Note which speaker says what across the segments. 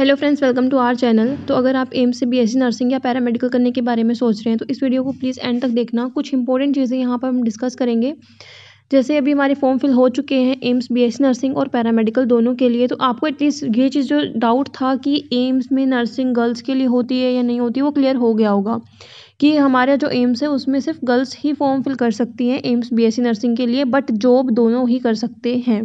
Speaker 1: hello friends welcome to our channel तो अगर आप एम्स से बीएससी नर्सिंग या पैरामेडिकल करने के बारे में सोच रहे हैं तो इस वीडियो को प्लीज़ एंड तक देखना कुछ इंपॉर्टेंट चीज़ें यहाँ पर हम डिस्कस करेंगे जैसे अभी हमारे फॉर्म फिल हो चुके हैं एम्स बीएससी नर्सिंग और पैरामेडिकल दोनों के लिए तो आपको एटलीस्ट ये चीज़ जो डाउट था कि एम्स में नर्सिंग गर्ल्स के लिए होती है या नहीं होती वो क्लियर हो गया होगा कि हमारा जो एम्स है उसमें सिर्फ गर्ल्स ही फॉर्म फिल कर सकती हैं एम्स बी नर्सिंग के लिए बट जॉब दोनों ही कर सकते हैं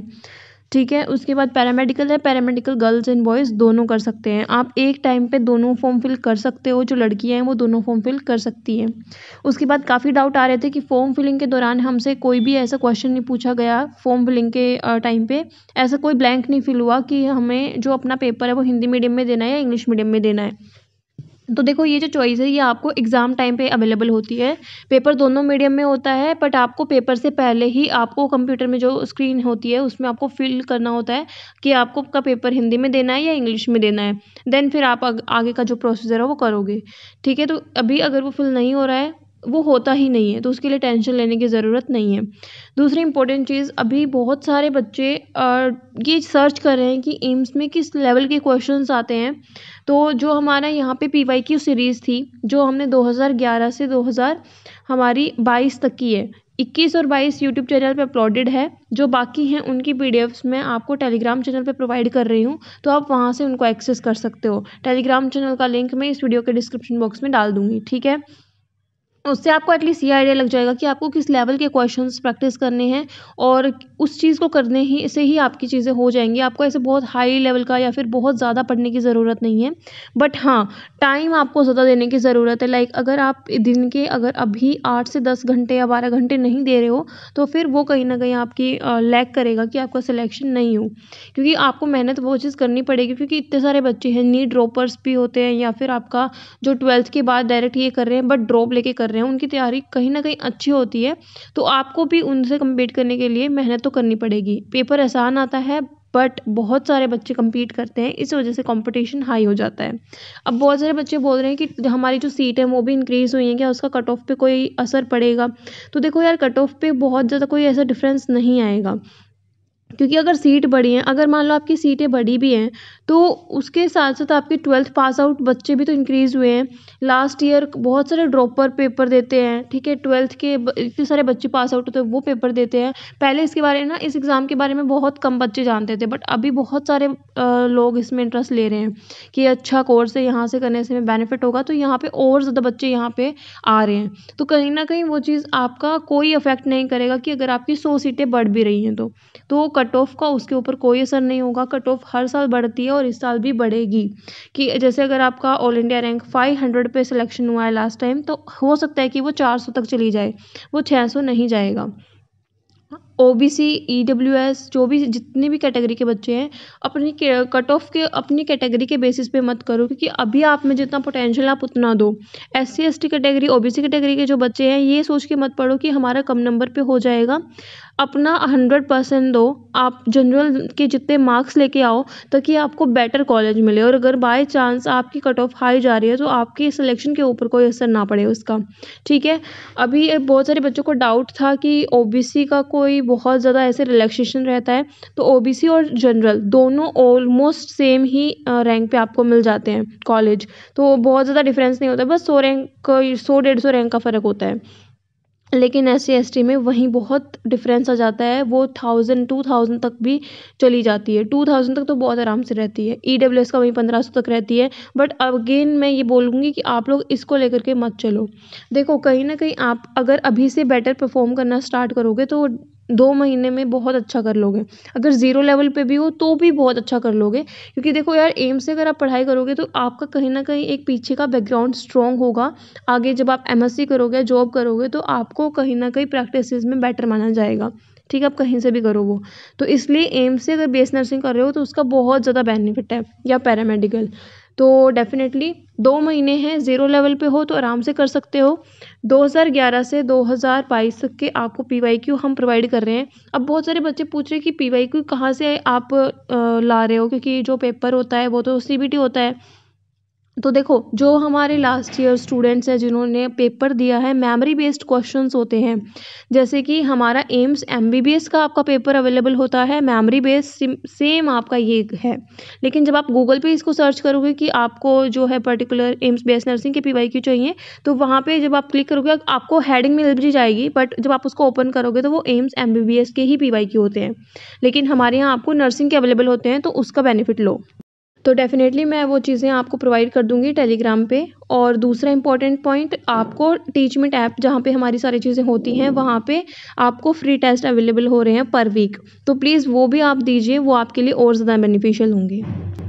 Speaker 1: ठीक है उसके बाद पैरामेडिकल है पैरामेडिकल गर्ल्स एंड बॉयज़ दोनों कर सकते हैं आप एक टाइम पे दोनों फॉर्म फिल कर सकते हो जो लड़कियां हैं वो दोनों फॉर्म फिल कर सकती हैं उसके बाद काफ़ी डाउट आ रहे थे कि फॉर्म फिलिंग के दौरान हमसे कोई भी ऐसा क्वेश्चन नहीं पूछा गया फॉर्म फिलिंग के टाइम पर ऐसा कोई ब्लैंक नहीं फिल हुआ कि हमें जो अपना पेपर है वो हिंदी मीडियम में देना है या इंग्लिश मीडियम में देना है तो देखो ये जो चॉइस है ये आपको एग्ज़ाम टाइम पे अवेलेबल होती है पेपर दोनों मीडियम में होता है बट आपको पेपर से पहले ही आपको कंप्यूटर में जो स्क्रीन होती है उसमें आपको फिल करना होता है कि आपको का पेपर हिंदी में देना है या इंग्लिश में देना है देन फिर आप आगे का जो प्रोसीजर है वो करोगे ठीक है तो अभी अगर वो फिल नहीं हो रहा है वो होता ही नहीं है तो उसके लिए टेंशन लेने की ज़रूरत नहीं है दूसरी इंपॉर्टेंट चीज़ अभी बहुत सारे बच्चे ये सर्च कर रहे हैं कि एम्स में किस लेवल के क्वेश्चंस आते हैं तो जो हमारा यहाँ पे पी वाई क्यू सीरीज़ थी जो हमने 2011 से 2000 हमारी 22 तक की है 21 और 22 यूट्यूब चैनल पे अपलोडेड है जो बाकी हैं उनकी पी मैं आपको टेलीग्राम चैनल पे प्रोवाइड कर रही हूँ तो आप वहाँ से उनको एक्सेस कर सकते हो टेलीग्राम चैनल का लिंक मैं इस वीडियो के डिस्क्रिप्शन बॉक्स में डाल दूँगी ठीक है उससे आपको एटलीस्ट ये आइडिया लग जाएगा कि आपको किस लेवल के क्वेश्चंस प्रैक्टिस करने हैं और उस चीज़ को करने ही से ही आपकी चीज़ें हो जाएंगी आपको ऐसे बहुत हाई लेवल का या फिर बहुत ज़्यादा पढ़ने की ज़रूरत नहीं है बट हाँ टाइम आपको ज़्यादा देने की ज़रूरत है लाइक अगर आप दिन के अगर अभी आठ से दस घंटे या बारह घंटे नहीं दे रहे हो तो फिर वो कहीं ना कहीं आपकी लैक करेगा कि आपका सिलेक्शन नहीं हो क्योंकि आपको मेहनत वो चीज़ करनी पड़ेगी क्योंकि इतने सारे बच्चे हैं नी ड्रॉपर्स भी होते हैं या फिर आपका जो ट्वेल्थ के बाद डायरेक्ट ये कर रहे हैं बट ड्रॉप लेके कर कर रहे हैं उनकी तैयारी कहीं ना कहीं अच्छी होती है तो आपको भी उनसे कम्पीट करने के लिए मेहनत तो करनी पड़ेगी पेपर आसान आता है बट बहुत सारे बच्चे कम्पीट करते हैं इस वजह से कंपटीशन हाई हो जाता है अब बहुत सारे बच्चे बोल रहे हैं कि हमारी जो सीट है वो भी इंक्रीज़ हुई है क्या उसका कट ऑफ पे कोई असर पड़ेगा तो देखो यार कट ऑफ पे बहुत ज़्यादा कोई ऐसा डिफरेंस नहीं आएगा क्योंकि अगर सीट बड़ी है अगर मान लो आपकी सीटें बड़ी भी हैं तो उसके साथ साथ आपके ट्वेल्थ पास आउट बच्चे भी तो इंक्रीज़ हुए हैं लास्ट ईयर बहुत सारे ड्रॉपर पेपर देते हैं ठीक है ट्वेल्थ के इतने सारे बच्चे पास आउट होते हैं वो पेपर देते हैं पहले इसके बारे में ना इस एग्ज़ाम के बारे में बहुत कम बच्चे जानते थे बट अभी बहुत सारे लोग इसमें इंटरेस्ट ले रहे हैं कि अच्छा कोर्स है यहाँ से करने से बेनिफिट होगा तो यहाँ पर और ज़्यादा बच्चे यहाँ पर आ रहे हैं तो कहीं ना कहीं वो चीज़ आपका कोई इफ़ेक्ट नहीं करेगा कि अगर आपकी सौ सीटें बढ़ भी रही हैं तो तो कट ऑफ का उसके ऊपर कोई असर नहीं होगा कट ऑफ हर साल बढ़ती है और इस साल भी बढ़ेगी कि जैसे अगर आपका all India rank five hundred पे सिलेक्शन हुआ है लास्ट टाइम तो हो सकता है कि वो चार सौ तक चली जाए वो छः सौ नहीं जाएगा O B C E W S जो भी जितनी भी कैटेगरी के बच्चे हैं अपनी कट ऑफ के अपनी कैटेगरी के बेसिस पे मत करो क्योंकि अभी आप में जितना पोटेंशियल आप उतना दो S C S T category O B C category के जो बच्चे हैं ये सोच के मत पढ़ो कि हमारा कम नंबर पे हो जाएगा अपना हंड्रेड परसेंट दो आप जनरल के जितने मार्क्स लेके आओ ताकि आपको बेटर कॉलेज मिले और अगर बाय चांस आपकी कट ऑफ हाई जा रही है तो आपके सिलेक्शन के ऊपर कोई असर ना पड़े उसका ठीक है अभी बहुत सारे बच्चों को डाउट था कि ओ बी सी का कोई बहुत ज़्यादा ऐसे रिलैक्सेशन रहता है तो ओ बी सी और जनरल दोनों ऑलमोस्ट सेम ही रैंक पर आपको मिल जाते हैं कॉलेज तो बहुत ज़्यादा डिफरेंस नहीं होता बस सौ रैंक सौ डेढ़ सौ रैंक का फ़र्क होता है लेकिन एस सी एस टी में वहीं बहुत डिफरेंस आ जाता है वो थाउजेंड टू थाउजेंड तक भी चली जाती है टू थाउजेंड तक तो बहुत आराम से रहती है ई डब्ल्यू एस का वहीं पंद्रह सौ तक रहती है बट अगेन मैं ये बोलूँगी कि आप लोग इसको लेकर के मत चलो देखो कहीं ना कहीं आप अगर अभी से बेटर परफॉर्म करना स्टार्ट करोगे तो दो महीने में बहुत अच्छा कर लोगे अगर ज़ीरो लेवल पे भी हो तो भी बहुत अच्छा कर लोगे क्योंकि देखो यार एम से अगर आप पढ़ाई करोगे तो आपका कहीं ना कहीं एक पीछे का बैकग्राउंड स्ट्रॉन्ग होगा आगे जब आप एम एस सी करोगे जॉब करोगे तो आपको कहीं ना कहीं प्रैक्टिस में बेटर माना जाएगा ठीक है आप कहीं से भी करो वो तो इसलिए एम से अगर बी नर्सिंग कर रहे हो तो उसका बहुत ज़्यादा बेनिफिट है या पैरामेडिकल तो डेफ़िनेटली दो महीने हैं ज़ीरो लेवल पे हो तो आराम से कर सकते हो दो हज़ार ग्यारह से दो हज़ार बाईस तक के आपको पी वाई क्यू हम प्रोवाइड कर रहे हैं अब बहुत सारे बच्चे पूछ रहे हैं कि पी वाई क्यू कहाँ से आप ला रहे हो क्योंकि जो पेपर होता है वो तो सी बी टी होता है तो देखो जो हमारे लास्ट ईयर स्टूडेंट्स हैं जिन्होंने पेपर दिया है मेमोरी बेस्ड क्वेश्चंस होते हैं जैसे कि हमारा एम्स एमबीबीएस का आपका पेपर अवेलेबल होता है मेमोरी बेस्ड सेम आपका ये है लेकिन जब आप गूगल पे इसको सर्च करोगे कि आपको जो है पर्टिकुलर एम्स बेस्ड नर्सिंग के पी क्यू चाहिए तो वहाँ पर जब आप क्लिक करोगे आपको हेडिंग मिल भी जाएगी बट जब आप उसको ओपन करोगे तो वो एम्स एम के ही पी होते हैं लेकिन हमारे यहाँ आपको नर्सिंग के अवेलेबल होते हैं तो उसका बेनिफिट लो तो डेफ़िनेटली मैं वो चीज़ें आपको प्रोवाइड कर दूँगी टेलीग्राम पे और दूसरा इम्पॉर्टेंट पॉइंट आपको टीचमेंट ऐप जहाँ पे हमारी सारी चीज़ें होती हैं वहाँ पे आपको फ्री टेस्ट अवेलेबल हो रहे हैं पर वीक तो प्लीज़ वो भी आप दीजिए वो आपके लिए और ज़्यादा बेनिफिशियल होंगे